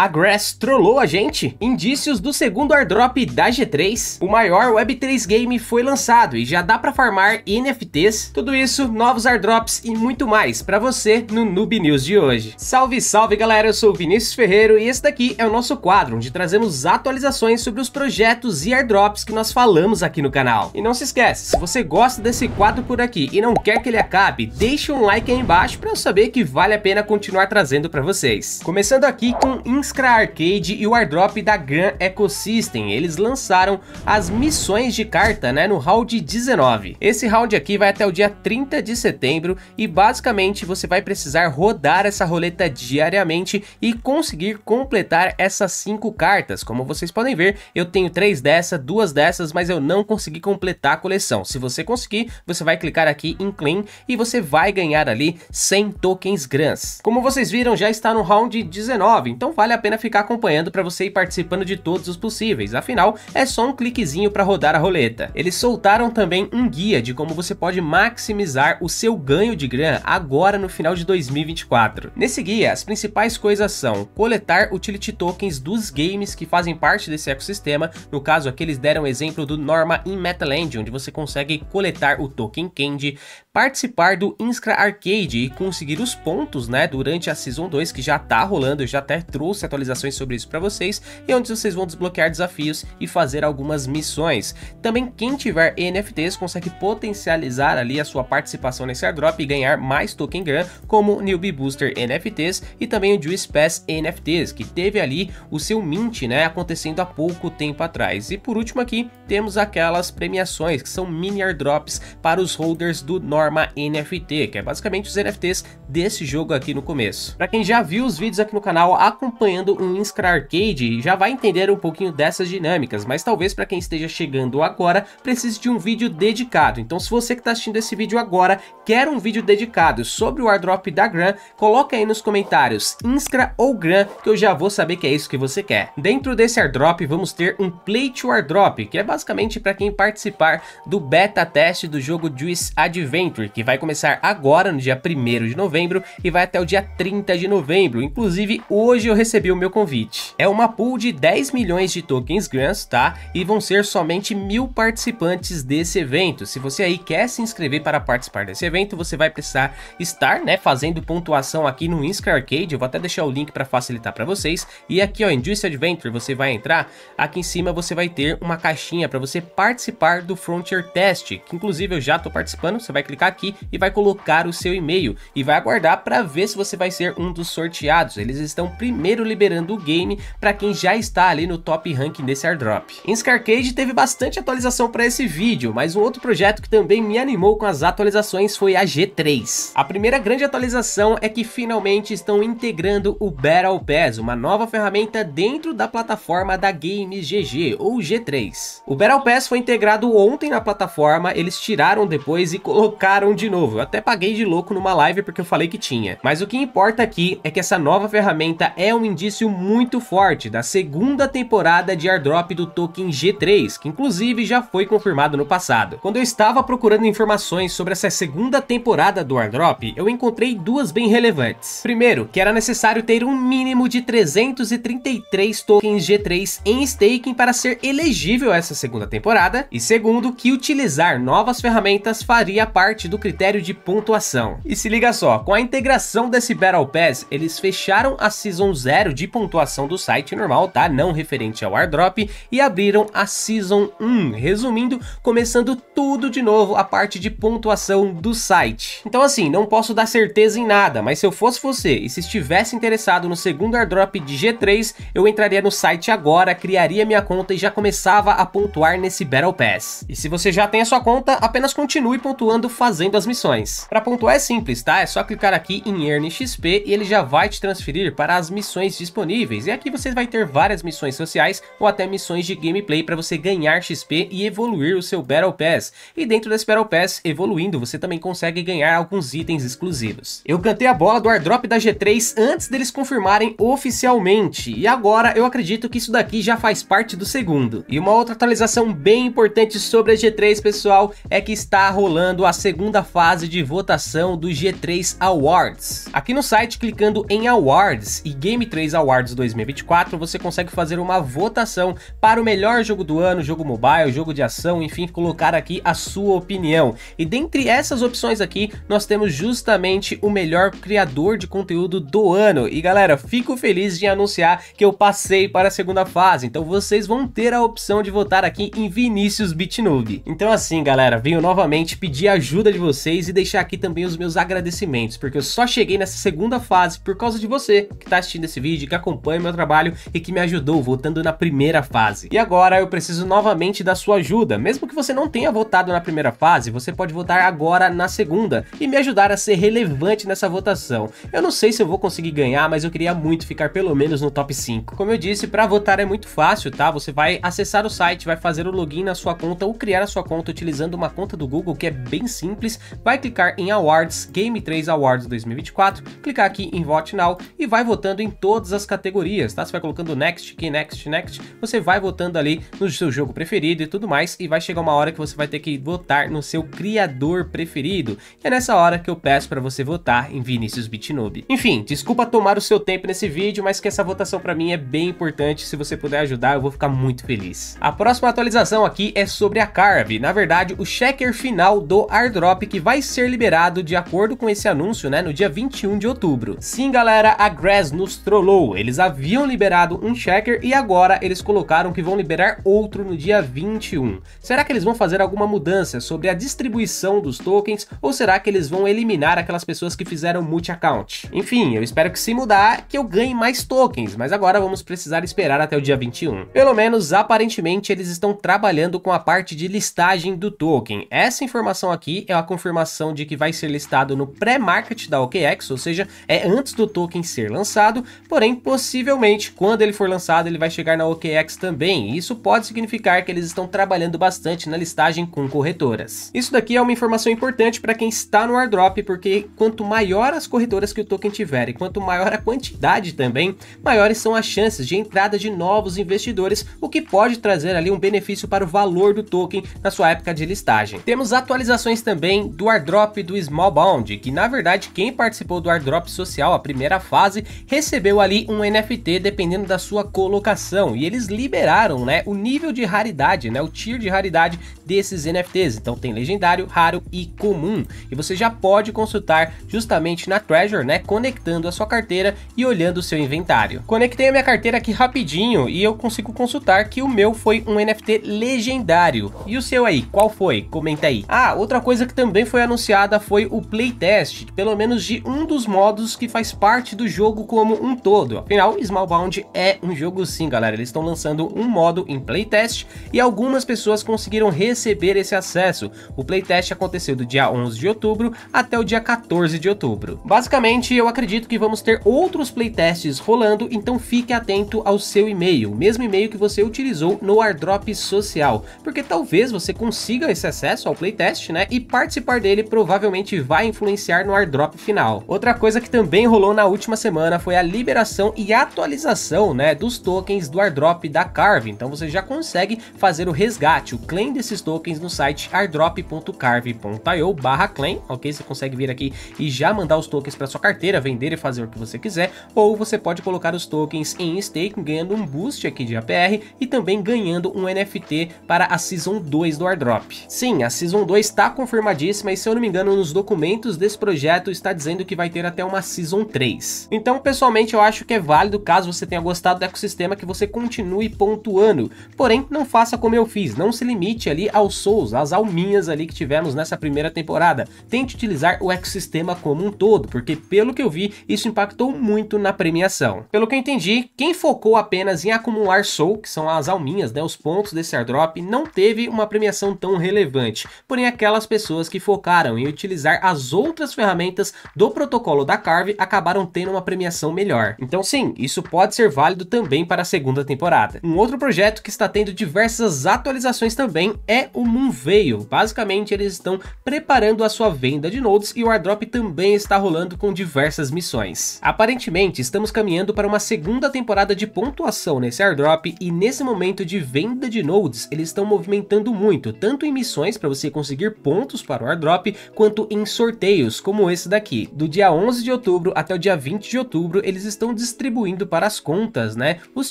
A Grass trollou a gente. Indícios do segundo airdrop da G3. O maior Web3 game foi lançado e já dá para farmar NFTs. Tudo isso, novos airdrops e muito mais para você no Noob News de hoje. Salve, salve galera, eu sou Vinícius Ferreiro e esse daqui é o nosso quadro onde trazemos atualizações sobre os projetos e airdrops que nós falamos aqui no canal. E não se esquece, se você gosta desse quadro por aqui e não quer que ele acabe, deixe um like aí embaixo para eu saber que vale a pena continuar trazendo para vocês. Começando aqui com Insight Extra Arcade e o airdrop da Gran Ecosystem. Eles lançaram as missões de carta né, no round 19. Esse round aqui vai até o dia 30 de setembro e basicamente você vai precisar rodar essa roleta diariamente e conseguir completar essas cinco cartas. Como vocês podem ver, eu tenho três dessa, duas dessas, mas eu não consegui completar a coleção. Se você conseguir, você vai clicar aqui em Clean e você vai ganhar ali 100 tokens grans. Como vocês viram, já está no round 19, então vale a pena ficar acompanhando para você ir participando de todos os possíveis, afinal é só um cliquezinho para rodar a roleta. Eles soltaram também um guia de como você pode maximizar o seu ganho de grana agora no final de 2024. Nesse guia, as principais coisas são coletar utility tokens dos games que fazem parte desse ecossistema, no caso aqui eles deram o exemplo do Norma in Metaland, onde você consegue coletar o token Candy, participar do Inscra Arcade e conseguir os pontos né, durante a Season 2 que já tá rolando, eu já até trouxe trouxe atualizações sobre isso para vocês e onde vocês vão desbloquear desafios e fazer algumas missões. Também quem tiver NFTs consegue potencializar ali a sua participação nesse airdrop e ganhar mais token grand como Newbie Booster NFTs e também o Juice Pass NFTs, que teve ali o seu mint, né, acontecendo há pouco tempo atrás. E por último aqui, temos aquelas premiações que são mini airdrops para os holders do Norma NFT, que é basicamente os NFTs desse jogo aqui no começo. Para quem já viu os vídeos aqui no canal, acompanha um Inscra Arcade já vai entender um pouquinho dessas dinâmicas, mas talvez para quem esteja chegando agora precise de um vídeo dedicado. Então se você que está assistindo esse vídeo agora quer um vídeo dedicado sobre o airdrop da Gran, coloca aí nos comentários Inscra ou Gran que eu já vou saber que é isso que você quer. Dentro desse airdrop vamos ter um Play to Airdrop, que é basicamente para quem participar do beta teste do jogo Juice Adventure, que vai começar agora no dia 1 de novembro e vai até o dia 30 de novembro. Inclusive hoje eu recebi recebi o meu convite. É uma pool de 10 milhões de tokens grants, tá? E vão ser somente mil participantes desse evento. Se você aí quer se inscrever para participar desse evento, você vai precisar estar, né, fazendo pontuação aqui no Inscar Arcade. Eu vou até deixar o link para facilitar para vocês. E aqui, ó, em Juice Adventure, você vai entrar. Aqui em cima você vai ter uma caixinha para você participar do Frontier Test, que inclusive eu já tô participando. Você vai clicar aqui e vai colocar o seu e-mail e vai aguardar para ver se você vai ser um dos sorteados. Eles estão primeiro liberando o game para quem já está ali no top ranking desse airdrop. Em Scarcade teve bastante atualização para esse vídeo, mas um outro projeto que também me animou com as atualizações foi a G3. A primeira grande atualização é que finalmente estão integrando o Battle Pass, uma nova ferramenta dentro da plataforma da Games GG ou G3. O Battle Pass foi integrado ontem na plataforma, eles tiraram depois e colocaram de novo. Eu até paguei de louco numa live porque eu falei que tinha. Mas o que importa aqui é que essa nova ferramenta é um indício indício muito forte da segunda temporada de airdrop do token G3, que inclusive já foi confirmado no passado. Quando eu estava procurando informações sobre essa segunda temporada do airdrop, eu encontrei duas bem relevantes. Primeiro, que era necessário ter um mínimo de 333 tokens G3 em staking para ser elegível a essa segunda temporada, e segundo, que utilizar novas ferramentas faria parte do critério de pontuação. E se liga só, com a integração desse Battle Pass, eles fecharam a Season 0 de pontuação do site normal, tá? Não referente ao airdrop, e abriram a Season 1, resumindo, começando tudo de novo a parte de pontuação do site. Então assim, não posso dar certeza em nada, mas se eu fosse você e se estivesse interessado no segundo airdrop de G3, eu entraria no site agora, criaria minha conta e já começava a pontuar nesse Battle Pass. E se você já tem a sua conta, apenas continue pontuando fazendo as missões. Para pontuar é simples, tá? É só clicar aqui em Earn XP e ele já vai te transferir para as missões disponíveis, e aqui você vai ter várias missões sociais ou até missões de gameplay para você ganhar XP e evoluir o seu Battle Pass. E dentro desse Battle Pass, evoluindo, você também consegue ganhar alguns itens exclusivos. Eu cantei a bola do airdrop da G3 antes deles confirmarem oficialmente, e agora eu acredito que isso daqui já faz parte do segundo. E uma outra atualização bem importante sobre a G3, pessoal, é que está rolando a segunda fase de votação do G3 Awards. Aqui no site, clicando em Awards e Game 3 3 Awards 2024, você consegue fazer uma votação para o melhor jogo do ano, jogo mobile, jogo de ação, enfim, colocar aqui a sua opinião. E dentre essas opções aqui, nós temos justamente o melhor criador de conteúdo do ano. E galera, fico feliz de anunciar que eu passei para a segunda fase, então vocês vão ter a opção de votar aqui em Vinícius Bitnube. Então assim, galera, venho novamente pedir a ajuda de vocês e deixar aqui também os meus agradecimentos, porque eu só cheguei nessa segunda fase por causa de você que está assistindo esse vídeo que acompanha meu trabalho e que me ajudou votando na primeira fase. E agora eu preciso novamente da sua ajuda. Mesmo que você não tenha votado na primeira fase, você pode votar agora na segunda e me ajudar a ser relevante nessa votação. Eu não sei se eu vou conseguir ganhar, mas eu queria muito ficar pelo menos no top 5. Como eu disse, para votar é muito fácil, tá? Você vai acessar o site, vai fazer o login na sua conta ou criar a sua conta utilizando uma conta do Google, que é bem simples. Vai clicar em Awards, Game 3 Awards 2024, clicar aqui em Vote Now e vai votando em todos todas as categorias, tá? Você vai colocando next, key, next, next, você vai votando ali no seu jogo preferido e tudo mais, e vai chegar uma hora que você vai ter que votar no seu criador preferido. E é nessa hora que eu peço para você votar em Vinícius Bitnob. Enfim, desculpa tomar o seu tempo nesse vídeo, mas que essa votação para mim é bem importante, se você puder ajudar, eu vou ficar muito feliz. A próxima atualização aqui é sobre a Carve, na verdade, o checker final do airdrop que vai ser liberado de acordo com esse anúncio, né, no dia 21 de outubro. Sim, galera, a Grass nos trollou Flow. Eles haviam liberado um checker e agora eles colocaram que vão liberar outro no dia 21. Será que eles vão fazer alguma mudança sobre a distribuição dos tokens ou será que eles vão eliminar aquelas pessoas que fizeram multi-account? Enfim, eu espero que se mudar, que eu ganhe mais tokens, mas agora vamos precisar esperar até o dia 21. Pelo menos, aparentemente, eles estão trabalhando com a parte de listagem do token. Essa informação aqui é a confirmação de que vai ser listado no pré-market da OKEx, ou seja, é antes do token ser lançado, porém possivelmente quando ele for lançado ele vai chegar na OKEx também, e isso pode significar que eles estão trabalhando bastante na listagem com corretoras. Isso daqui é uma informação importante para quem está no airdrop, porque quanto maior as corretoras que o token tiver e quanto maior a quantidade também, maiores são as chances de entrada de novos investidores, o que pode trazer ali um benefício para o valor do token na sua época de listagem. Temos atualizações também do airdrop do Small Bound, que na verdade quem participou do airdrop social, a primeira fase, recebeu ali ali um NFT dependendo da sua colocação. E eles liberaram, né, o nível de raridade, né, o tier de raridade desses NFTs, então tem legendário, raro e comum. E você já pode consultar justamente na Treasure, né, conectando a sua carteira e olhando o seu inventário. Conectei a minha carteira aqui rapidinho e eu consigo consultar que o meu foi um NFT legendário. E o seu aí, qual foi? Comenta aí. Ah, outra coisa que também foi anunciada foi o playtest, pelo menos de um dos modos que faz parte do jogo como um todo. Afinal, Smallbound é um jogo sim, galera. Eles estão lançando um modo em playtest e algumas pessoas conseguiram receber receber esse acesso. O playtest aconteceu do dia 11 de outubro até o dia 14 de outubro. Basicamente, eu acredito que vamos ter outros playtests rolando, então fique atento ao seu e-mail, mesmo e-mail que você utilizou no airdrop social, porque talvez você consiga esse acesso ao playtest, né, e participar dele provavelmente vai influenciar no airdrop final. Outra coisa que também rolou na última semana foi a liberação e atualização, né, dos tokens do airdrop da Carve, então você já consegue fazer o resgate, o claim desses tokens tokens no site airdrop.carve.io barra claim, ok? Você consegue vir aqui e já mandar os tokens para sua carteira, vender e fazer o que você quiser, ou você pode colocar os tokens em staking, ganhando um boost aqui de APR e também ganhando um NFT para a Season 2 do airdrop. Sim, a Season 2 está confirmadíssima e se eu não me engano nos documentos desse projeto está dizendo que vai ter até uma Season 3. Então, pessoalmente, eu acho que é válido, caso você tenha gostado do ecossistema, que você continue pontuando. Porém, não faça como eu fiz, não se limite ali ao os Souls, as alminhas ali que tivemos nessa primeira temporada. Tente utilizar o ecossistema como um todo, porque pelo que eu vi, isso impactou muito na premiação. Pelo que eu entendi, quem focou apenas em acumular Soul, que são as alminhas, né, os pontos desse airdrop, não teve uma premiação tão relevante. Porém, aquelas pessoas que focaram em utilizar as outras ferramentas do protocolo da Carve acabaram tendo uma premiação melhor. Então sim, isso pode ser válido também para a segunda temporada. Um outro projeto que está tendo diversas atualizações também é o Moonveil. Basicamente, eles estão preparando a sua venda de nodes e o airdrop também está rolando com diversas missões. Aparentemente, estamos caminhando para uma segunda temporada de pontuação nesse airdrop e nesse momento de venda de nodes, eles estão movimentando muito, tanto em missões para você conseguir pontos para o airdrop, quanto em sorteios, como esse daqui. Do dia 11 de outubro até o dia 20 de outubro, eles estão distribuindo para as contas, né, os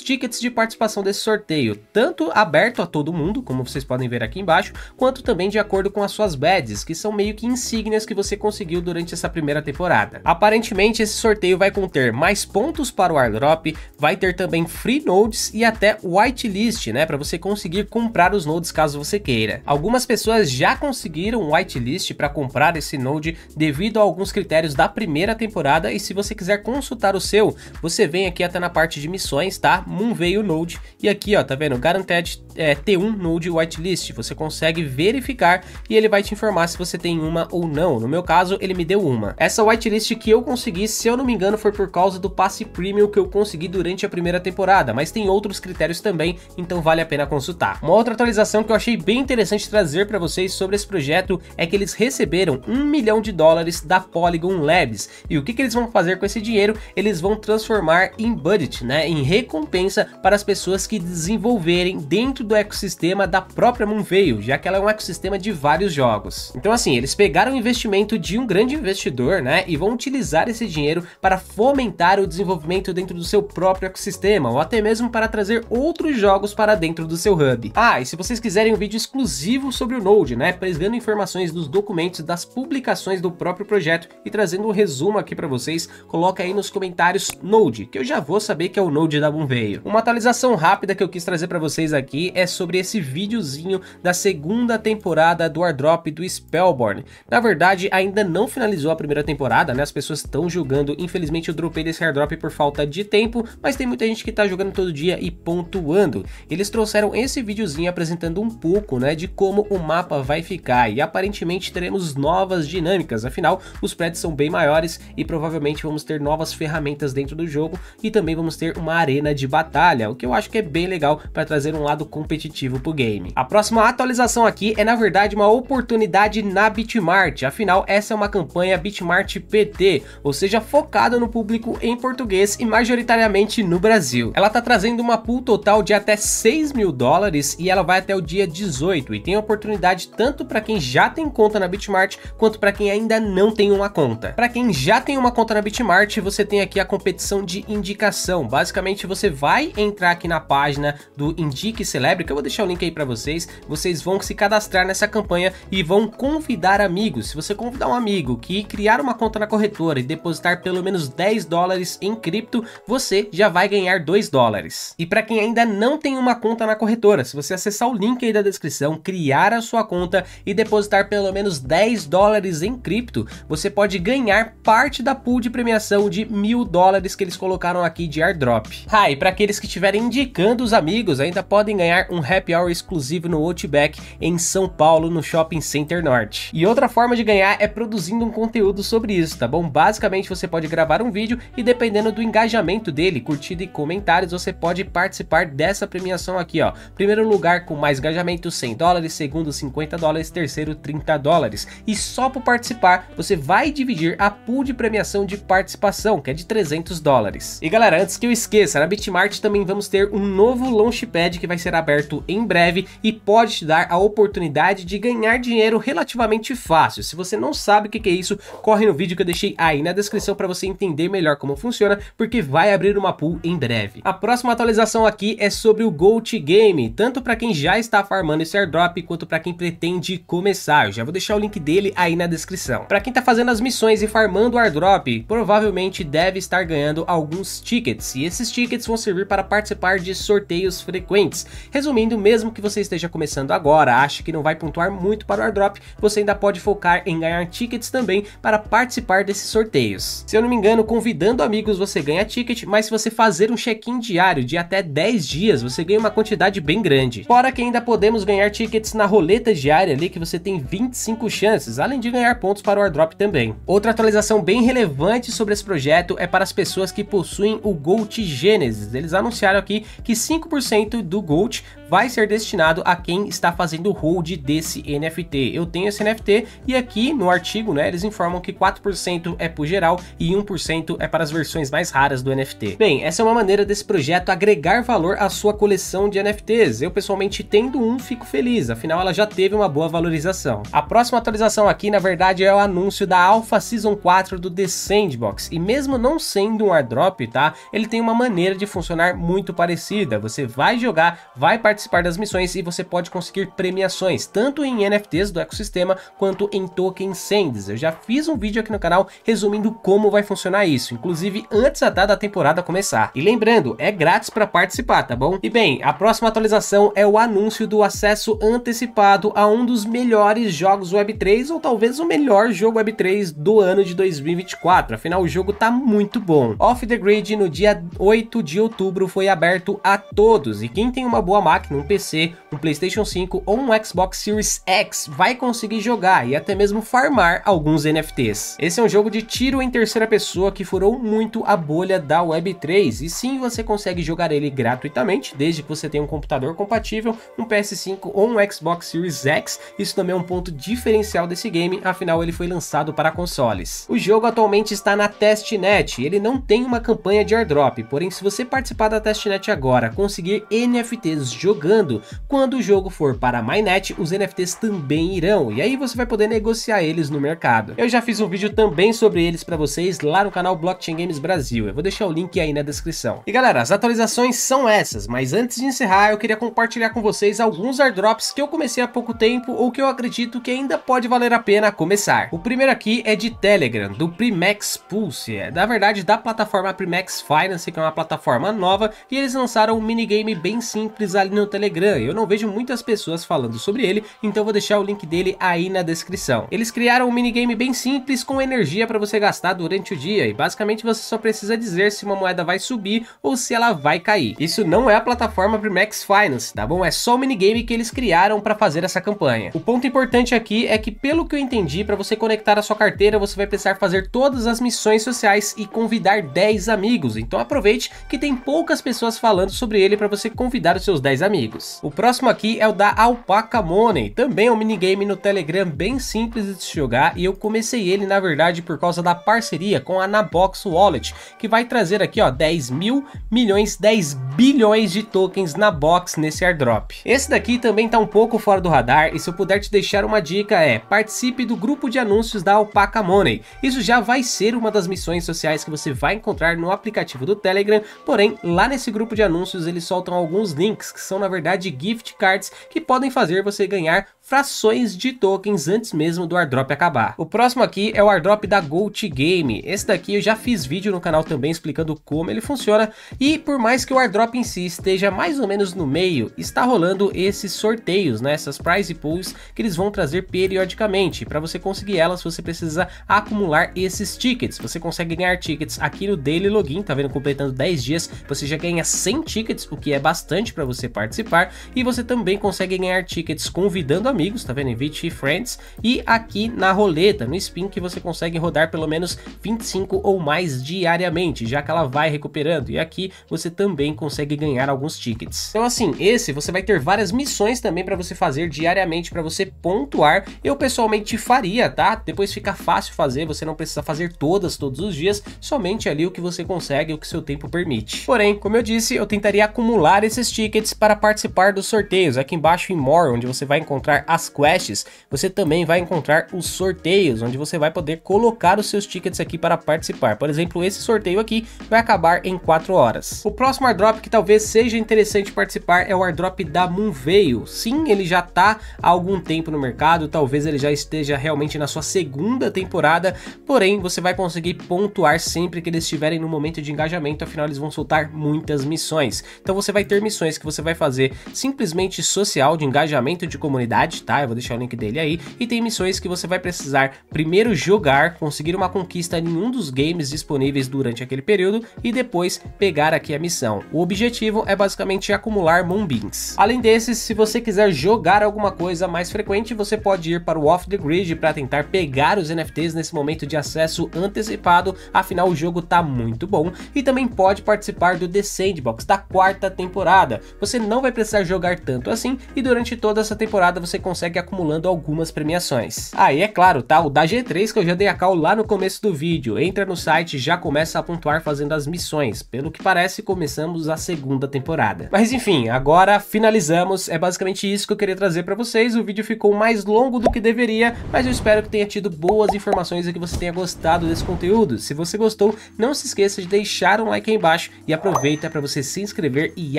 tickets de participação desse sorteio, tanto aberto a todo mundo, como vocês podem ver aqui embaixo, quanto também de acordo com as suas badges, que são meio que insígnias que você conseguiu durante essa primeira temporada. Aparentemente esse sorteio vai conter mais pontos para o airdrop, vai ter também free nodes e até whitelist, né, para você conseguir comprar os nodes caso você queira. Algumas pessoas já conseguiram whitelist para comprar esse node devido a alguns critérios da primeira temporada e se você quiser consultar o seu, você vem aqui até na parte de missões, tá? Moonveil Node e aqui, ó, tá vendo? Garanted é, T1 Node Whitelist. Você você consegue verificar e ele vai te informar se você tem uma ou não. No meu caso, ele me deu uma. Essa whitelist que eu consegui, se eu não me engano, foi por causa do passe premium que eu consegui durante a primeira temporada, mas tem outros critérios também, então vale a pena consultar. Uma outra atualização que eu achei bem interessante trazer para vocês sobre esse projeto é que eles receberam um milhão de dólares da Polygon Labs. E o que, que eles vão fazer com esse dinheiro? Eles vão transformar em budget, né? Em recompensa para as pessoas que desenvolverem dentro do ecossistema da própria Moonve já que ela é um ecossistema de vários jogos. Então, assim, eles pegaram o investimento de um grande investidor, né, e vão utilizar esse dinheiro para fomentar o desenvolvimento dentro do seu próprio ecossistema, ou até mesmo para trazer outros jogos para dentro do seu hub. Ah, e se vocês quiserem um vídeo exclusivo sobre o Node, né, prestando informações dos documentos das publicações do próprio projeto e trazendo um resumo aqui para vocês, coloca aí nos comentários Node, que eu já vou saber que é o Node da Bonveio. Uma atualização rápida que eu quis trazer para vocês aqui é sobre esse videozinho da da segunda temporada do airdrop do Spellborn. Na verdade, ainda não finalizou a primeira temporada, né? As pessoas estão jogando. Infelizmente, eu dropei desse airdrop por falta de tempo, mas tem muita gente que tá jogando todo dia e pontuando. Eles trouxeram esse videozinho apresentando um pouco, né, de como o mapa vai ficar e aparentemente teremos novas dinâmicas. Afinal, os prédios são bem maiores e provavelmente vamos ter novas ferramentas dentro do jogo e também vamos ter uma arena de batalha, o que eu acho que é bem legal para trazer um lado competitivo pro game. A próxima ata atualização aqui é na verdade uma oportunidade na Bitmart, afinal essa é uma campanha Bitmart PT, ou seja, focada no público em português e majoritariamente no Brasil. Ela está trazendo uma pool total de até 6 mil dólares e ela vai até o dia 18 e tem oportunidade tanto para quem já tem conta na Bitmart quanto para quem ainda não tem uma conta. Para quem já tem uma conta na Bitmart, você tem aqui a competição de indicação. Basicamente você vai entrar aqui na página do Indique Celebre, que eu vou deixar o link aí para vocês. Você vocês vão se cadastrar nessa campanha e vão convidar amigos. Se você convidar um amigo que criar uma conta na corretora e depositar pelo menos 10 dólares em cripto, você já vai ganhar 2 dólares. E para quem ainda não tem uma conta na corretora, se você acessar o link aí da descrição, criar a sua conta e depositar pelo menos 10 dólares em cripto, você pode ganhar parte da pool de premiação de mil dólares que eles colocaram aqui de airdrop. Ah, e para aqueles que estiverem indicando os amigos, ainda podem ganhar um happy hour exclusivo no Outback Quebec, em São Paulo, no Shopping Center Norte. E outra forma de ganhar é produzindo um conteúdo sobre isso, tá bom? Basicamente você pode gravar um vídeo e dependendo do engajamento dele, curtida e comentários, você pode participar dessa premiação aqui, ó. Primeiro lugar com mais engajamento, 100 dólares, segundo 50 dólares, terceiro 30 dólares. E só por participar, você vai dividir a pool de premiação de participação, que é de 300 dólares. E galera, antes que eu esqueça, na Bitmart também vamos ter um novo Launchpad que vai ser aberto em breve e pode te dar a oportunidade de ganhar dinheiro relativamente fácil. Se você não sabe o que é isso, corre no vídeo que eu deixei aí na descrição para você entender melhor como funciona, porque vai abrir uma pool em breve. A próxima atualização aqui é sobre o Gold Game, tanto para quem já está farmando esse airdrop, quanto para quem pretende começar. Eu já vou deixar o link dele aí na descrição. Para quem está fazendo as missões e farmando o airdrop, provavelmente deve estar ganhando alguns tickets, e esses tickets vão servir para participar de sorteios frequentes. Resumindo, mesmo que você esteja começando agora, acha que não vai pontuar muito para o airdrop, você ainda pode focar em ganhar tickets também para participar desses sorteios. Se eu não me engano, convidando amigos você ganha ticket, mas se você fazer um check-in diário de até 10 dias, você ganha uma quantidade bem grande. Fora que ainda podemos ganhar tickets na roleta diária ali, que você tem 25 chances, além de ganhar pontos para o airdrop também. Outra atualização bem relevante sobre esse projeto é para as pessoas que possuem o Gold Genesis. Eles anunciaram aqui que 5% do Gold vai ser destinado a quem está está fazendo hold desse NFT. Eu tenho esse NFT e aqui no artigo, né, eles informam que 4% é para o geral e 1% é para as versões mais raras do NFT. Bem, essa é uma maneira desse projeto agregar valor à sua coleção de NFTs. Eu pessoalmente tendo um, fico feliz, afinal ela já teve uma boa valorização. A próxima atualização aqui, na verdade, é o anúncio da Alpha Season 4 do The Sandbox, e mesmo não sendo um airdrop, tá? Ele tem uma maneira de funcionar muito parecida. Você vai jogar, vai participar das missões e você pode conseguir conseguir premiações, tanto em NFTs do ecossistema quanto em tokens Sands. Eu já fiz um vídeo aqui no canal resumindo como vai funcionar isso, inclusive antes da da temporada começar. E lembrando, é grátis para participar, tá bom? E bem, a próxima atualização é o anúncio do acesso antecipado a um dos melhores jogos Web3 ou talvez o melhor jogo Web3 do ano de 2024. Afinal, o jogo tá muito bom. Off the Grid no dia 8 de outubro foi aberto a todos e quem tem uma boa máquina, um PC, um PlayStation 5 5 ou um Xbox Series X vai conseguir jogar e até mesmo farmar alguns NFTs. Esse é um jogo de tiro em terceira pessoa que furou muito a bolha da Web3 e sim você consegue jogar ele gratuitamente desde que você tenha um computador compatível, um PS5 ou um Xbox Series X. Isso também é um ponto diferencial desse game, afinal ele foi lançado para consoles. O jogo atualmente está na testnet, ele não tem uma campanha de airdrop, porém se você participar da testnet agora, conseguir NFTs jogando quando o jogo for for para a Mainnet, os NFTs também irão, e aí você vai poder negociar eles no mercado. Eu já fiz um vídeo também sobre eles para vocês lá no canal Blockchain Games Brasil, eu vou deixar o link aí na descrição. E galera, as atualizações são essas, mas antes de encerrar eu queria compartilhar com vocês alguns airdrops que eu comecei há pouco tempo ou que eu acredito que ainda pode valer a pena começar. O primeiro aqui é de Telegram, do Primax Pulse, é, na verdade da plataforma Primax Finance, que é uma plataforma nova, e eles lançaram um minigame bem simples ali no Telegram. Eu não vejo muitas pessoas pessoas falando sobre ele, então vou deixar o link dele aí na descrição. Eles criaram um minigame bem simples com energia para você gastar durante o dia e basicamente você só precisa dizer se uma moeda vai subir ou se ela vai cair. Isso não é a plataforma para Max Finance, tá bom? É só o minigame que eles criaram para fazer essa campanha. O ponto importante aqui é que, pelo que eu entendi, para você conectar a sua carteira, você vai precisar fazer todas as missões sociais e convidar 10 amigos. Então aproveite que tem poucas pessoas falando sobre ele para você convidar os seus 10 amigos. O próximo aqui é o da Alpaca Money. Também é um minigame no Telegram bem simples de se jogar e eu comecei ele na verdade por causa da parceria com a Nabox Wallet, que vai trazer aqui ó 10 mil milhões, 10 bilhões de tokens na box nesse airdrop. Esse daqui também tá um pouco fora do radar e se eu puder te deixar uma dica é participe do grupo de anúncios da Alpaca Money. Isso já vai ser uma das missões sociais que você vai encontrar no aplicativo do Telegram, porém lá nesse grupo de anúncios eles soltam alguns links que são na verdade gift cards que que podem fazer você ganhar frações de tokens antes mesmo do airdrop acabar. O próximo aqui é o airdrop da Gold Game. Esse daqui eu já fiz vídeo no canal também explicando como ele funciona e por mais que o airdrop em si esteja mais ou menos no meio, está rolando esses sorteios, né? essas prize pools que eles vão trazer periodicamente. Para você conseguir elas, você precisa acumular esses tickets. Você consegue ganhar tickets aqui no Daily Login, tá vendo? Completando 10 dias, você já ganha 100 tickets, o que é bastante para você participar, e você também consegue ganhar tickets convidando amigos amigos, tá vendo? Invite Friends. E aqui na roleta, no spin, que você consegue rodar pelo menos 25 ou mais diariamente, já que ela vai recuperando. E aqui você também consegue ganhar alguns tickets. Então assim, esse você vai ter várias missões também para você fazer diariamente, para você pontuar. Eu pessoalmente faria, tá? Depois fica fácil fazer, você não precisa fazer todas todos os dias, somente ali o que você consegue, o que seu tempo permite. Porém, como eu disse, eu tentaria acumular esses tickets para participar dos sorteios aqui embaixo em More, onde você vai encontrar as quests, você também vai encontrar os sorteios, onde você vai poder colocar os seus tickets aqui para participar. Por exemplo, esse sorteio aqui vai acabar em 4 horas. O próximo airdrop que talvez seja interessante participar é o airdrop da Moonveil. Sim, ele já está há algum tempo no mercado, talvez ele já esteja realmente na sua segunda temporada, porém você vai conseguir pontuar sempre que eles estiverem no momento de engajamento, afinal eles vão soltar muitas missões. Então você vai ter missões que você vai fazer simplesmente social, de engajamento de comunidade, tá? Eu vou deixar o link dele aí. E tem missões que você vai precisar primeiro jogar, conseguir uma conquista em um dos games disponíveis durante aquele período e depois pegar aqui a missão. O objetivo é basicamente acumular Moonbeams. Além desses, se você quiser jogar alguma coisa mais frequente, você pode ir para o Off the Grid para tentar pegar os NFTs nesse momento de acesso antecipado, afinal o jogo tá muito bom, e também pode participar do The Sandbox da quarta temporada. Você não vai precisar jogar tanto assim e durante toda essa temporada você consegue acumulando algumas premiações. Aí ah, é claro, tá? O da G3 que eu já dei a call lá no começo do vídeo. Entra no site e já começa a pontuar fazendo as missões. Pelo que parece, começamos a segunda temporada. Mas enfim, agora finalizamos. É basicamente isso que eu queria trazer pra vocês. O vídeo ficou mais longo do que deveria, mas eu espero que tenha tido boas informações e que você tenha gostado desse conteúdo. Se você gostou, não se esqueça de deixar um like aí embaixo e aproveita para você se inscrever e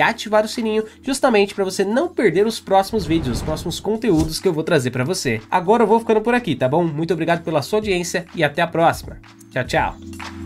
ativar o sininho justamente para você não perder os próximos vídeos, os próximos conteúdos conteúdos que eu vou trazer para você. Agora eu vou ficando por aqui, tá bom? Muito obrigado pela sua audiência e até a próxima. Tchau, tchau.